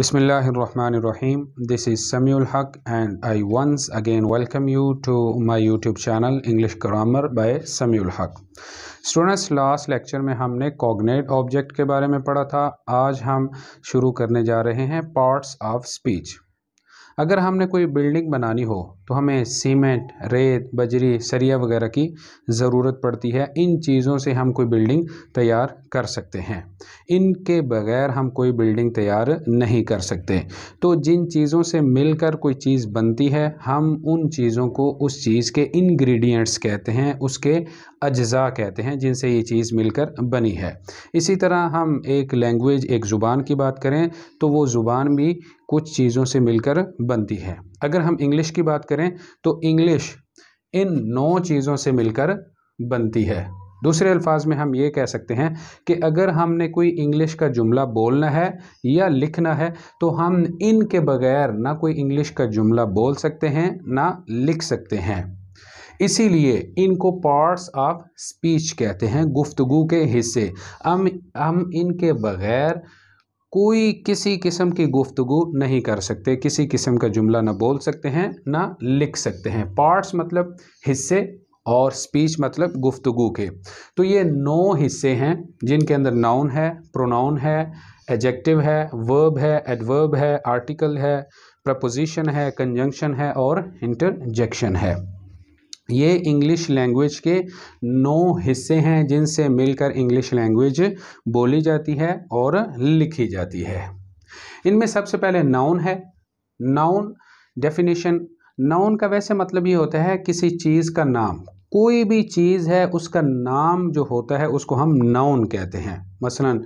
बिसमीम this is Sameel Haq and I once again welcome you to my YouTube channel English grammar by Sameel Haq students last lecture में हमने कॉगनेट object के बारे में पढ़ा था आज हम शुरू करने जा रहे हैं पार्ट्स ऑफ स्पीच अगर हमने कोई बिल्डिंग बनानी हो तो हमें सीमेंट रेत बजरी सरिया वगैरह की ज़रूरत पड़ती है इन चीज़ों से हम कोई बिल्डिंग तैयार कर सकते हैं इनके बगैर हम कोई बिल्डिंग तैयार नहीं कर सकते तो जिन चीज़ों से मिलकर कोई चीज़ बनती है हम उन चीज़ों को उस चीज़ के इंग्रेडिएंट्स कहते हैं उसके अज्जा कहते हैं जिनसे ये चीज़ मिलकर बनी है इसी तरह हम एक लैंग्वेज एक ज़ुबान की बात करें तो वो ज़ुबान भी कुछ चीज़ों से मिलकर बनती है अगर हम इंग्लिश की बात करें तो इंग्लिश इन नौ चीज़ों से मिलकर बनती है दूसरे अल्फाज में हम ये कह सकते हैं कि अगर हमने कोई इंग्लिश का जुमला बोलना है या लिखना है तो हम इन के बगैर ना कोई इंग्लिश का जुमला बोल सकते हैं ना लिख सकते हैं इसीलिए इनको पार्ट्स ऑफ स्पीच कहते हैं गुफ्तगु के हिस्से हम हम इनके बगैर कोई किसी किस्म की गुफ्तगु नहीं कर सकते किसी किस्म का जुमला ना बोल सकते हैं ना लिख सकते हैं पार्ट्स मतलब हिस्से और स्पीच मतलब गुफ्तगु के तो ये नौ हिस्से हैं जिनके अंदर नाउन है प्रोनाउन है एडजेक्टिव है वर्ब है एडवर्ब है आर्टिकल है प्रपोजिशन है कंजंक्शन है और इंटरजेक्शन है ये इंग्लिश लैंग्वेज के नौ हिस्से हैं जिनसे मिलकर इंग्लिश लैंग्वेज बोली जाती है और लिखी जाती है इनमें सबसे पहले नाउन है नाउन डेफिनेशन नाउन का वैसे मतलब ये होता है किसी चीज़ का नाम कोई भी चीज़ है उसका नाम जो होता है उसको हम नाउन कहते हैं मसलन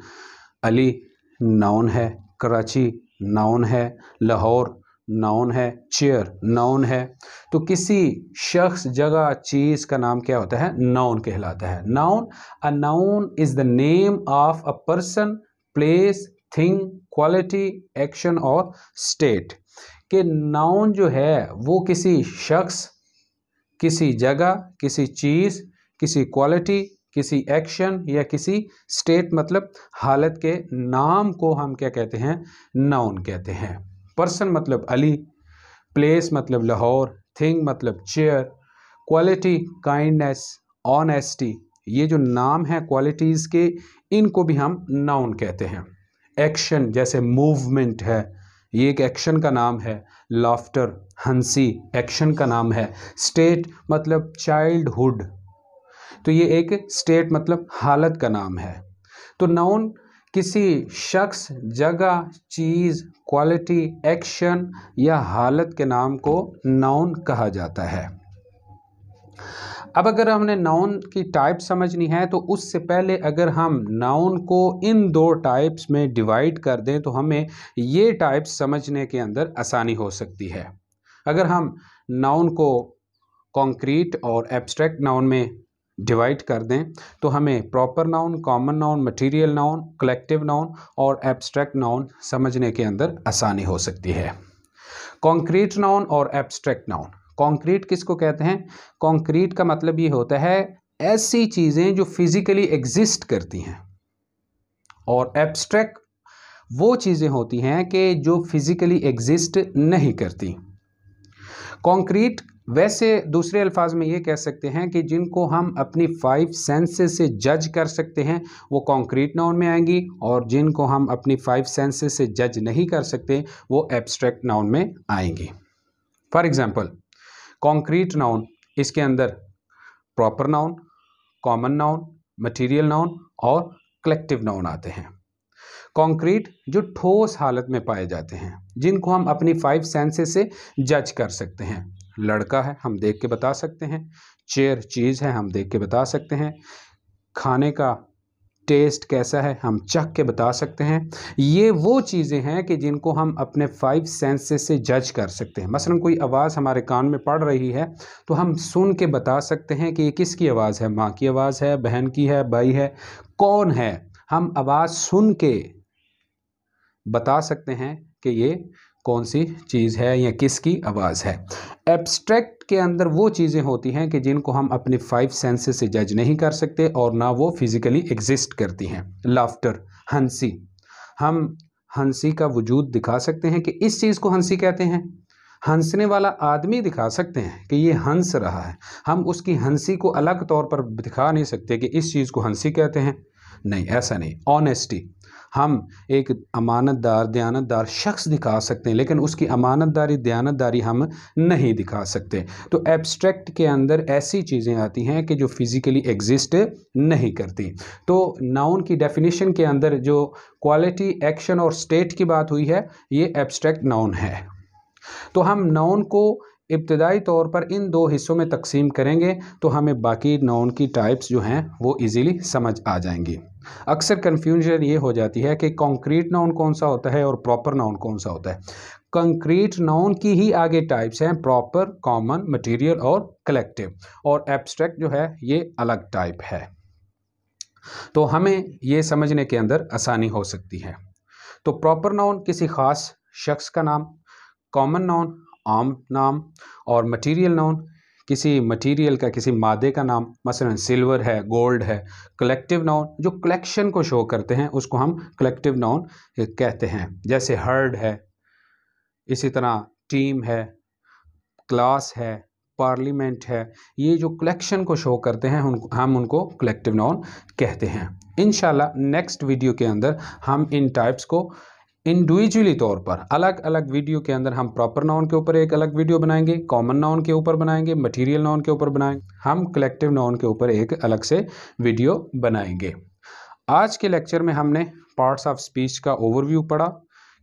अली नाउन है कराची नाउन है लाहौर नाउन है चेयर नाउन है तो किसी शख्स जगह चीज़ का नाम क्या होता है नाउन कहलाता है noun a noun is the name of a person place thing quality action or state कि नाउन जो है वो किसी शख्स किसी जगह किसी चीज़ किसी क्वालिटी किसी एक्शन या किसी स्टेट मतलब हालत के नाम को हम क्या कहते हैं नाउन कहते हैं पर्सन मतलब अली प्लेस मतलब लाहौर थिंग मतलब चेयर क्वालिटी काइंडनेस ऑनेस्टी ये जो नाम है क्वालिटीज़ के इनको भी हम नाउन कहते हैं एक्शन जैसे मूवमेंट है ये एक एक्शन का नाम है लाफ्टर हंसी एक्शन का नाम है स्टेट मतलब चाइल्डहुड तो ये एक स्टेट मतलब हालत का नाम है तो नाउन किसी शख्स जगह चीज़ क्वालिटी एक्शन या हालत के नाम को नाउन कहा जाता है अब अगर हमने नाउन की टाइप समझनी है तो उससे पहले अगर हम नाउन को इन दो टाइप्स में डिवाइड कर दें तो हमें ये टाइप्स समझने के अंदर आसानी हो सकती है अगर हम नाउन को कॉन्क्रीट और एब्स्ट्रैक्ट नाउन में डिवाइड कर दें तो हमें proper noun common noun material noun collective noun और एब्स्ट्रैक्ट नाउन समझने के अंदर आसानी हो सकती है कॉन्क्रीट नाउन और एब्स्ट्रैक्ट नाउन कॉन्क्रीट किसको कहते हैं कॉन्क्रीट का मतलब ये होता है ऐसी चीज़ें जो फिज़िकली एग्जिस्ट करती हैं और एब्स्ट्रैक्ट वो चीज़ें होती हैं कि जो फिज़िकली एग्जिस्ट नहीं करती कॉन्क्रीट वैसे दूसरे अल्फाज में ये कह सकते हैं कि जिनको हम अपनी फाइव सेंसेस से जज कर सकते हैं वो कॉन्क्रीट नाउन में आएंगी और जिनको हम अपनी फाइव सेंसेस से जज नहीं कर सकते वो एब्स्ट्रैक्ट नाउन में आएंगी फॉर एग्ज़ाम्पल कॉन्क्रीट नाउन इसके अंदर proper noun common noun material noun और कलेक्टिव नाउन आते हैं कॉन्क्रीट जो ठोस हालत में पाए जाते हैं जिनको हम अपनी फाइव सेंसेस से जज कर सकते हैं लड़का है हम देख के बता सकते हैं चेयर चीज़ है हम देख के बता सकते हैं खाने का टेस्ट कैसा है हम चख के बता सकते हैं ये वो चीज़ें हैं कि जिनको हम अपने फाइव सेंसेस से जज कर सकते हैं मसलन कोई आवाज़ हमारे कान में पड़ रही है तो हम सुन के बता सकते हैं कि ये किसकी आवाज़ है माँ की आवाज़ है बहन की है भाई है कौन है हम आवाज़ सुन के बता सकते हैं कि ये कौन सी चीज़ है या किसकी आवाज़ है एब्स्ट्रैक्ट के अंदर वो चीज़ें होती हैं कि जिनको हम अपने फाइव सेंसेस से जज नहीं कर सकते और ना वो फिज़िकली एग्जिस्ट करती हैं लाफ्टर हंसी हम हंसी का वजूद दिखा सकते हैं कि इस चीज़ को हंसी कहते हैं हंसने वाला आदमी दिखा सकते हैं कि ये हंस रहा है हम उसकी हंसी को अलग तौर पर दिखा नहीं सकते कि इस चीज़ को हंसी कहते हैं नहीं ऐसा नहीं ऑनेस्टी हम एक अमानतदार दयानतदार शख्स दिखा सकते हैं लेकिन उसकी अमानतदारी दयानतदारी हम नहीं दिखा सकते तो एब्स्ट्रैक्ट के अंदर ऐसी चीज़ें आती हैं कि जो फिज़िकली एग्जिस्ट नहीं करती तो नाउन की डेफिनेशन के अंदर जो क्वालिटी एक्शन और स्टेट की बात हुई है ये एब्स्ट्रैक्ट नाउन है तो हम नाउन को इब्तदाई तौर पर इन दो हिस्सों में तकसीम करेंगे तो हमें बाकी नाउन की टाइप्स जो हैं वो इजीली समझ आ जाएंगी अक्सर कन्फ्यूजन ये हो जाती है कि कॉन्क्रीट नाउन कौन सा होता है और प्रॉपर नाउन कौन सा होता है कंक्रीट नाउन की ही आगे टाइप्स हैं प्रॉपर कॉमन मटेरियल और कलेक्टिव और एब्स्ट्रैक्ट जो है ये अलग टाइप है तो हमें ये समझने के अंदर आसानी हो सकती है तो प्रॉपर नाउन किसी ख़ास शख्स का नाम कॉमन नाउन आम नाम और मटेरियल नाउन किसी मटेरियल का किसी मादे का नाम मसलन सिल्वर है गोल्ड है कलेक्टिव नाउन जो कलेक्शन को शो करते हैं उसको हम कलेक्टिव नाउन कहते हैं जैसे हर्ड है इसी तरह टीम है क्लास है पार्लियामेंट है ये जो कलेक्शन को शो करते हैं उनको हम उनको कलेक्टिव नाउन कहते हैं इन नेक्स्ट वीडियो के अंदर हम इन टाइप्स को इंडिविजुअली तौर पर अलग अलग वीडियो के अंदर हम प्रॉपर नाउन के ऊपर एक अलग वीडियो बनाएंगे कॉमन नाउन के ऊपर बनाएंगे मटेरियल नाउन के ऊपर बनाएंगे हम कलेक्टिव नाउन के ऊपर एक अलग से वीडियो बनाएंगे आज के लेक्चर में हमने पार्ट्स ऑफ स्पीच का ओवरव्यू पढ़ा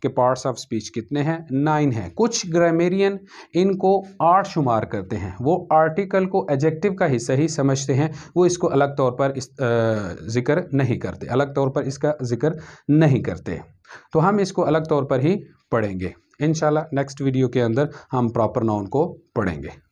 के पार्ट्स ऑफ स्पीच कितने हैं नाइन हैं कुछ ग्रामेरियन इनको आठ शुमार करते हैं वो आर्टिकल को एजेक्टिव का हिस्सा ही समझते हैं वो इसको अलग तौर पर इस ज़िक्र नहीं करते अलग तौर पर इसका ज़िक्र नहीं करते तो हम इसको अलग तौर पर ही पढ़ेंगे इन नेक्स्ट वीडियो के अंदर हम प्रॉपर नाउन को पढ़ेंगे